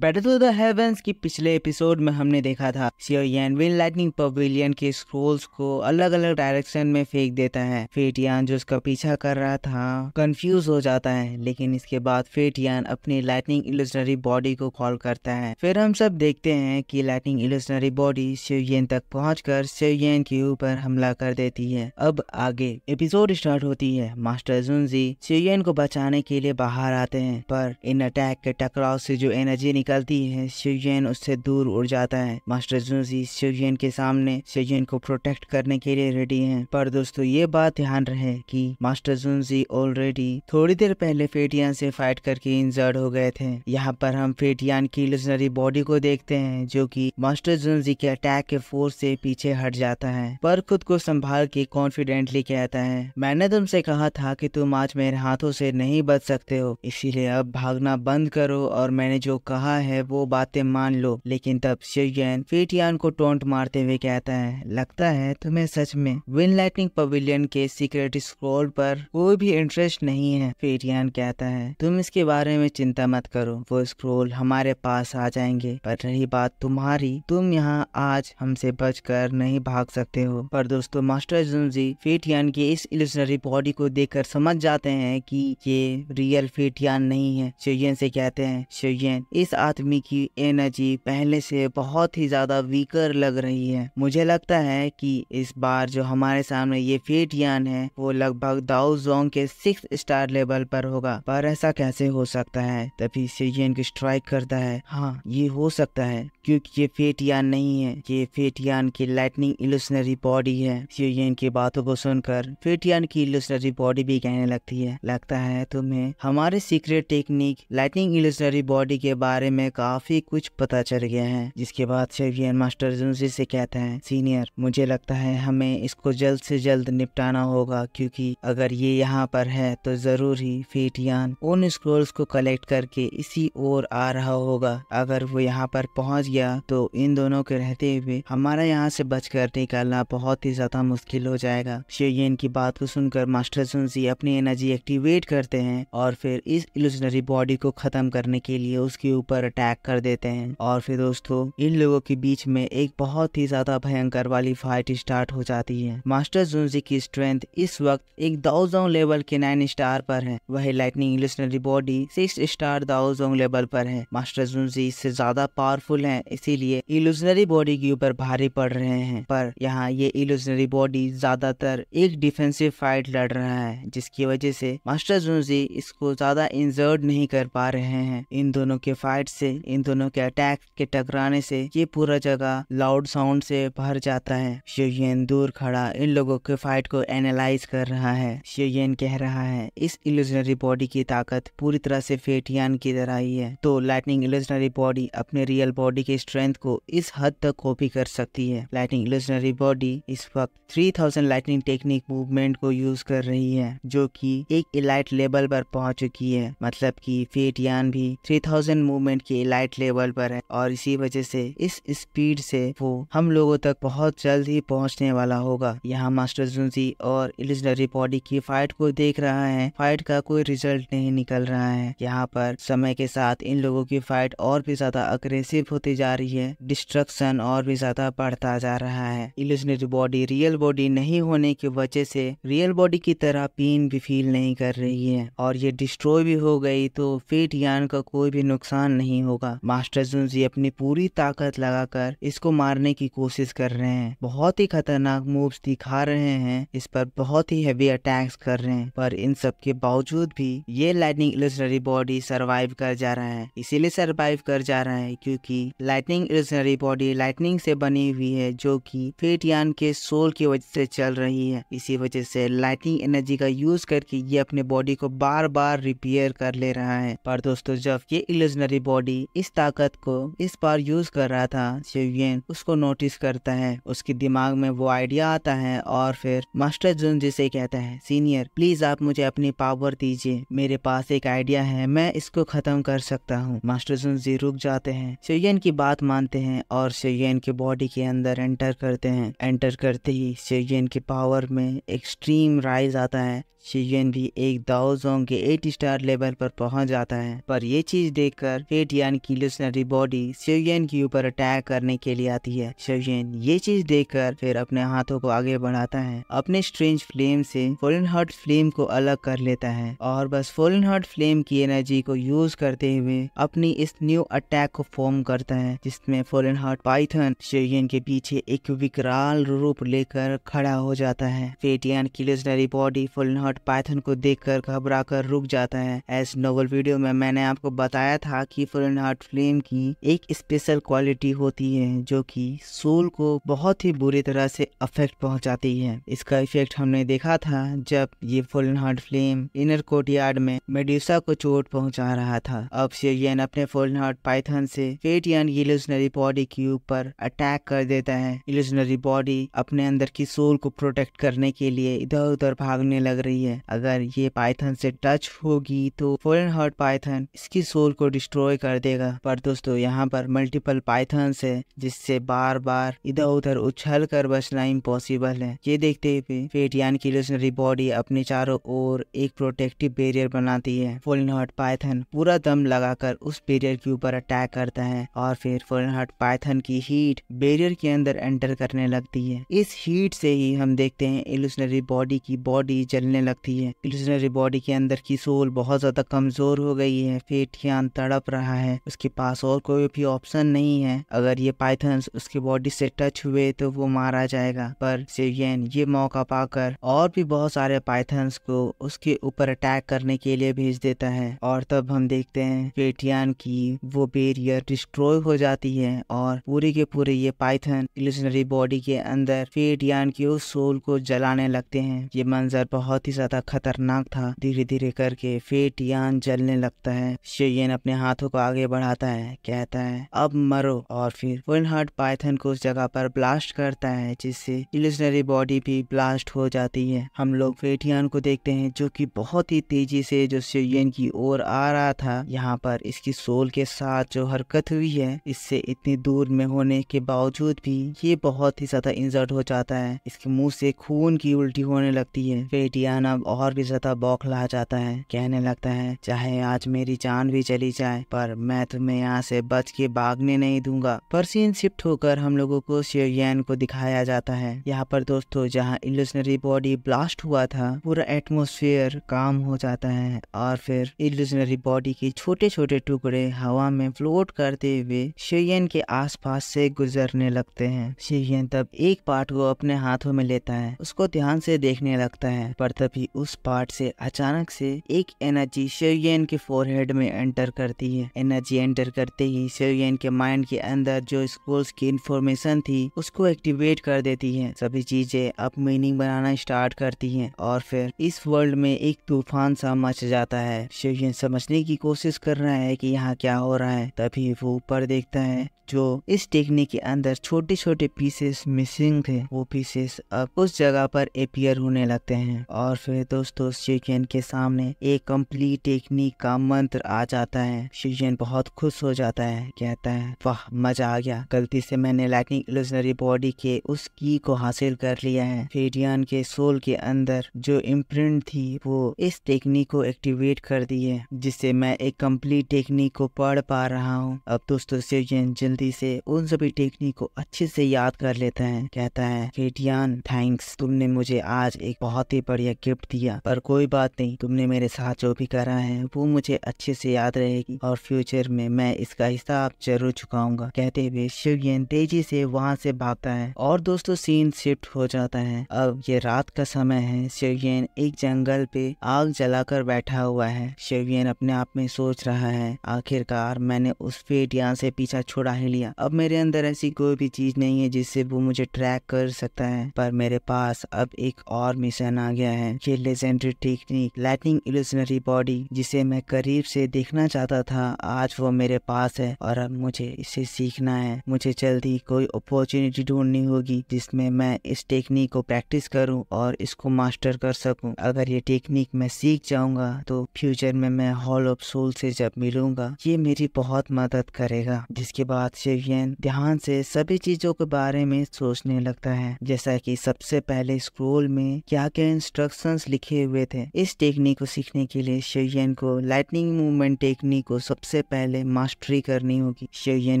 better to the heavens की पिछले episode में हमने देखा था सियोयन लाइटनिंग पवेलियन के स्क्रोल्स को अलग अलग डायरेक्शन में फेंक देता है फेटियान जो उसका पीछा कर रहा था कंफ्यूज हो जाता है लेकिन इसके बाद फेटियान अपनी लाइटनिंग इलेक्शनरी बॉडी को कॉल करता है फिर हम सब देखते हैं कि लाइटनिंग इलेक्शनरी बॉडी सियोयन तक पहुँच कर सियोयन के ऊपर हमला कर देती है अब आगे एपिसोड स्टार्ट होती है मास्टर जुनजी सियोयन को बचाने के लिए बाहर आते हैं पर इन अटैक के टकराव से जो एनर्जी निकलती है शिवजैन उससे दूर उड़ जाता है मास्टर जूजी शिवजैन के सामने शिवजैन को प्रोटेक्ट करने के लिए रेडी है पर दोस्तों ये बात ध्यान रहे की मास्टर जूजी ऑलरेडी थोड़ी देर पहले फेटियान से फाइट करके इंजर्ड हो गए थे यहाँ पर हम फेटियान की लिजनरी बॉडी को देखते हैं जो की मास्टर जूजी के अटैक के फोर्स से पीछे हट जाता है पर खुद को संभाल के कॉन्फिडेंटली कहता है मैंने तुमसे कहा था कि तुम आज मेरे हाथों से नहीं बच सकते हो इसीलिए अब भागना बंद करो और मैंने जो कहा है वो बातें मान लो लेकिन तब शिवयन फेटियान को टोंट मारते हुए कहता है लगता है तुम्हें सच में विन लाइटिंग पवेलियन के सीक्रेट स्क्रोल पर कोई भी इंटरेस्ट नहीं है फेटियान कहता है तुम इसके बारे में चिंता मत करो वो स्क्रोल हमारे पास आ जाएंगे पर रही बात तुम्हारी तुम यहाँ आज हमसे बच कर नहीं भाग सकते हो पर दोस्तों मास्टर जुमजी फेटियान के इस इलिजनरी बॉडी को देख समझ जाते हैं की ये रियल फेटियान नहीं है शिवयन से कहते हैं शिवयन इस आदमी की एनर्जी पहले से बहुत ही ज़्यादा वीकर लग रही है मुझे लगता है कि इस बार जो हमारे सामने ये फेट यान है वो लगभग दाउ जोंग के सिक्स स्टार लेवल पर होगा पर ऐसा कैसे हो सकता है तभी सीजियन की स्ट्राइक करता है हाँ ये हो सकता है क्योंकि ये फेट यान नहीं है ये फेट यान की लाइटनिंग इल्यूशनरी बॉडी है सीयन की बातों को सुनकर फेट यान की इल्यूशनरी बॉडी भी कहने लगती है लगता है तुम्हें हमारे secret technique lightning illusionary body के बारे में में काफी कुछ पता चल गया है जिसके बाद शेवियन मास्टर जूसी से कहते हैं सीनियर मुझे लगता है हमें इसको जल्द से जल्द निपटाना होगा क्योंकि अगर ये यहाँ पर है तो जरूर ही फेटियान उन स्क्रोल्स को कलेक्ट करके इसी ओर आ रहा होगा अगर वो यहाँ पर पहुँच गया तो इन दोनों के रहते हुए हमारा यहाँ से बचकर निकालना बहुत ही ज्यादा मुश्किल हो जाएगा शेयन की बात को सुनकर मास्टर सुनसी अपनी एनर्जी एक्टिवेट करते हैं और फिर इस इल्यूजनरी बॉडी को खत्म करने के लिए उसके ऊपर पर अटैक कर देते हैं और फिर दोस्तों इन लोगों के बीच में एक बहुत ही ज्यादा भयंकर वाली फाइट स्टार्ट हो जाती है मास्टर जुनजी की स्ट्रेंथ इस वक्त एक दाउजोंग लेवल के नाइन स्टार पर है वही lightning illusionary body six star दाउजोंग लेवल पर है मास्टर जुनजी इससे ज्यादा पावरफुल है इसीलिए इल्यूजनरी बॉडी के ऊपर भारी पड़ रहे हैं पर यहाँ ये इल्यूजनरी बॉडी ज्यादातर एक डिफेंसिव फाइट लड़ रहा है जिसकी वजह से मास्टर जुनजी इसको ज्यादा इंजर्ड नहीं कर पा रहे हैं इन दोनों के फाइट लाइट से इन दोनों के अटैक के टकराने से ये पूरा जगह लाउड साउंड से भर जाता है शिवयन दूर खड़ा इन लोगों के फाइट को एनालाइज कर रहा है शिवयन कह रहा है इस इल्यूजनरी बॉडी की ताकत पूरी तरह से फेटियान की तरह ही है तो लाइटनिंग इल्यूजनरी बॉडी अपने रियल बॉडी के स्ट्रेंथ को इस हद तक कॉपी कर सकती है लाइटनिंग इल्यूजनरी बॉडी इस वक्त थ्री लाइटनिंग टेक्निक मूवमेंट को यूज कर रही है जो की एक इलाइट लेवल पर पहुंच चुकी है मतलब की फेटियान भी थ्री मूवमेंट गवर्नमेंट की लाइट लेवल पर है और इसी वजह से इस स्पीड से वो हम लोगों तक बहुत जल्द ही पहुंचने वाला होगा यहाँ मास्टर जुनसी और इलिजनरी बॉडी की फाइट को देख रहा है फाइट का कोई रिजल्ट नहीं निकल रहा है यहाँ पर समय के साथ इन लोगों की फाइट और भी ज्यादा अग्रेसिव होती जा रही है डिस्ट्रक्शन और भी ज्यादा बढ़ता जा रहा है इलिजनरी बॉडी रियल बॉडी नहीं होने की वजह से रियल बॉडी की तरह पेन भी फील नहीं कर रही है और ये डिस्ट्रॉय भी हो गई तो फेट यान का कोई भी नुकसान नहीं नहीं होगा मास्टर जुनजी अपनी पूरी ताकत लगाकर इसको मारने की कोशिश कर रहे हैं बहुत ही खतरनाक मूव्स दिखा रहे हैं इस पर बहुत ही हैवी अटैक्स कर रहे हैं पर इन सब के बावजूद भी ये लाइटनिंग इलेक्शनरी बॉडी सरवाइव कर जा रहा है इसीलिए सरवाइव कर जा रहा है क्योंकि लाइटनिंग इलेक्शनरी बॉडी लाइटनिंग से बनी हुई है जो कि यान के सोल की वजह से चल रही है इसी वजह से लाइटिंग एनर्जी का यूज करके ये अपने बॉडी को बार बार रिपेयर कर ले रहा है पर दोस्तों जब ये इलेजनरी बॉडी बॉडी इस ताकत को इस बार यूज कर रहा था शिवयन उसको नोटिस करता है उसके दिमाग में वो आइडिया आता है और फिर मास्टर जुन जिसे कहता है सीनियर प्लीज आप मुझे अपनी पावर दीजिए मेरे पास एक आइडिया है मैं इसको खत्म कर सकता हूँ मास्टर जुन जी रुक जाते हैं शिवयन की बात मानते हैं और शिवयन के बॉडी के अंदर एंटर करते हैं एंटर करते ही शिवयन के पावर में एक्सट्रीम राइज आता है शिजुन भी एक दाओजोंग के एट स्टार लेवल पर पहुंच जाता है पर ये चीज देखकर फेट यान की लुसनरी बॉडी शिवयन के ऊपर अटैक करने के लिए आती है शिवयन ये चीज देखकर फिर अपने हाथों को आगे बढ़ाता है अपने स्ट्रेंज फ्लेम से फोलन हर्ट फ्लेम को अलग कर लेता है और बस फोलन हर्ट फ्लेम की एनर्जी को यूज करते हुए अपनी इस न्यू अटैक को फॉर्म करता है जिसमें फोलन हर्ट पाइथन शिवयन के पीछे एक विकराल रूप लेकर खड़ा हो जाता है फेटियान की illusionary body fallen heart but python को देखकर घबराकर रुक जाता है एस नोवल वीडियो में मैंने आपको बताया था कि फॉरन हार्ट फ्लेम की एक स्पेशल क्वालिटी होती है जो कि सोल को बहुत ही बुरी तरह से अफेक्ट पहुंचाती है इसका इफेक्ट हमने देखा था जब ये fallen heart flame inner courtyard में मेड्यूसा को चोट पहुंचा रहा था अब सीरियन अपने फॉरन हार्ट पाइथन से फेटियन इल्यूजनरी बॉडी के ऊपर अटैक कर देता है इल्यूजनरी बॉडी अपने अंदर की सोल को प्रोटेक्ट करने के लिए इधर उधर भागने लग रही रही है अगर ये पाइथन से टच होगी तो फॉरन हॉट पाइथन इसकी सोल को डिस्ट्रॉय कर देगा पर दोस्तों यहाँ पर मल्टीपल पाइथन है जिससे बार बार इधर उधर उछल कर बचना इम्पॉसिबल है ये देखते हुए फेटियान की बॉडी अपने चारों ओर एक प्रोटेक्टिव बेरियर बनाती है फॉरन हॉट पाइथन पूरा दम लगाकर उस बेरियर के ऊपर अटैक करता है और फिर फॉरन हॉट पाइथन की हीट बेरियर के अंदर एंटर करने लगती है इस हीट से ही हम देखते हैं इल्यूशनरी बॉडी की बॉडी जलने लगती है इल्यूजनरी बॉडी के अंदर की सोल बहुत ज्यादा कमजोर हो गई है फेटियान तड़प रहा है उसके पास और कोई भी ऑप्शन नहीं है अगर ये पाइथन उसकी बॉडी से टच हुए तो वो मारा जाएगा पर सेवियन ये मौका पाकर और भी बहुत सारे पाइथन को उसके ऊपर अटैक करने के लिए भेज देता है और तब हम देखते हैं फेटियान की वो बेरियर डिस्ट्रॉय हो जाती है और पूरी के पूरे ये पाइथन इल्यूजनरी बॉडी के अंदर फेटियान की उस सोल को जलाने लगते हैं ये मंजर बहुत ही ज्यादा खतरनाक था धीरे धीरे करके फेट यान जलने लगता है शेयन अपने हाथों को आगे बढ़ाता है कहता है अब मरो और फिर हार्ट पाइथन को उस जगह पर ब्लास्ट करता है जिससे इलिजनरी बॉडी भी ब्लास्ट हो जाती है हम लोग फेट यान को देखते हैं जो की बहुत ही तेजी से जो शेयन की ओर आ रहा था यहाँ पर इसकी सोल के साथ जो हरकत हुई है इससे इतनी दूर में होने के बावजूद भी ये बहुत ही ज्यादा इंजर्ट हो जाता है इसके मुंह से खून की उल्टी होने लगती है फेटियान अपना और भी ज्यादा बौखला जाता है कहने लगता है चाहे आज मेरी जान भी चली जाए पर मैं तुम्हें यहाँ से बच के भागने नहीं दूंगा सीन शिफ्ट होकर हम लोगों को शिवयन को दिखाया जाता है यहाँ पर दोस्तों जहाँ इल्यूजनरी बॉडी ब्लास्ट हुआ था पूरा एटमोसफियर काम हो जाता है और फिर इल्यूजनरी बॉडी के छोटे छोटे टुकड़े हवा में फ्लोट करते हुए शिवयन के पास से गुजरने लगते है शिवयन तब एक पार्ट को अपने हाथों में लेता है उसको ध्यान से देखने लगता है पर तब भी उस पार्ट से अचानक से एक एनर्जी शेवयन के फोरहेड में एंटर करती है एनर्जी एंटर करते ही शेवयन के माइंड के अंदर जो स्कूल्स की इंफॉर्मेशन थी उसको एक्टिवेट कर देती है सभी चीजें अब मीनिंग बनाना स्टार्ट करती है और फिर इस वर्ल्ड में एक तूफान सा मच जाता है शेवियन समझने की कोशिश कर रहा है की यहाँ क्या हो रहा है तभी वो ऊपर देखता है जो इस टेक्निक के अंदर छोटे छोटे पीसेस मिसिंग थे वो पीसेस अब उस जगह पर अपियर होने लगते हैं और फिर दोस्तों शिवजैन के सामने एक कम्प्लीट टेक्निक का मंत्र आ जाता है शिवजैन बहुत खुश हो जाता है कहता है वाह मजा आ गया गलती से मैंने लाइटनिंग इल्यूजनरी बॉडी के उस की को हासिल कर लिया है फेडियन के सोल के अंदर जो इम्प्रिंट थी वो इस टेक्निक को एक्टिवेट कर दी है जिससे मैं एक कम्प्लीट टेक्निक को पढ़ पा रहा हूँ अब दोस्तों शिवजैन जल्दी से उन सभी टेक्निक को अच्छे से याद कर लेता है कहता है फेडियन थैंक्स तुमने मुझे आज एक बहुत ही बढ़िया गिफ्ट एक्सेप्ट दिया पर कोई बात नहीं तुमने मेरे साथ जो भी करा है वो मुझे अच्छे से याद रहेगी और फ्यूचर में मैं इसका हिसाब जरूर चुकाऊंगा कहते हुए यन तेजी से वहाँ से भागता है और दोस्तों सीन शिफ्ट हो जाता है अब ये रात का समय है यन एक जंगल पे आग जलाकर बैठा हुआ है शिवयन अपने आप में सोच रहा है आखिरकार मैंने उस फेट यहाँ से पीछा छोड़ा ही लिया अब मेरे अंदर ऐसी कोई भी चीज नहीं है जिससे वो मुझे ट्रैक कर सकता है पर मेरे पास अब एक और मिशन आ गया है के legendary technique lightning illusionary body जिसे मैं करीब से देखना चाहता था आज वो मेरे पास है और अब मुझे इसे सीखना है मुझे जल्दी कोई अपॉर्चुनिटी ढूंढनी होगी जिसमें मैं इस टेक्निक को प्रैक्टिस करूं और इसको मास्टर कर सकूं अगर ये टेक्निक मैं सीख जाऊंगा तो फ्यूचर में मैं हॉल ऑफ सोल से जब मिलूंगा ये मेरी बहुत मदद करेगा जिसके बाद शिवियन ध्यान से सभी चीजों के बारे में सोचने लगता है जैसा कि सबसे पहले स्क्रोल में क्या क्या इंस्ट्रक्शन इमोशंस लिखे हुए थे इस टेक्निक को सीखने के लिए शेयन को लाइटनिंग मूवमेंट टेक्निक को सबसे पहले मास्टरी करनी होगी शेयन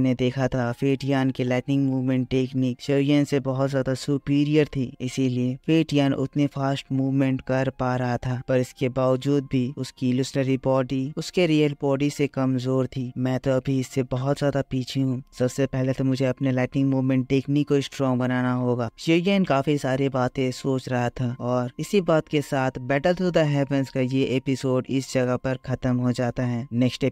ने देखा था फेटियान के लाइटनिंग मूवमेंट टेक्निक शेयन से बहुत ज्यादा सुपीरियर थी इसीलिए फेटियान उतने फास्ट मूवमेंट कर पा रहा था पर इसके बावजूद भी उसकी इलस्टरी बॉडी उसके रियल बॉडी से कमजोर थी मैं तो अभी इससे बहुत ज्यादा पीछे हूँ सबसे पहले तो मुझे अपने लाइटिंग मूवमेंट टेक्निक को स्ट्रॉन्ग बनाना होगा शेयन काफी सारी बातें सोच रहा था और इसी बात के के साथ बैटल थ्रू द हेवंस का ये एपिसोड इस जगह पर खत्म हो जाता है नेक्स्ट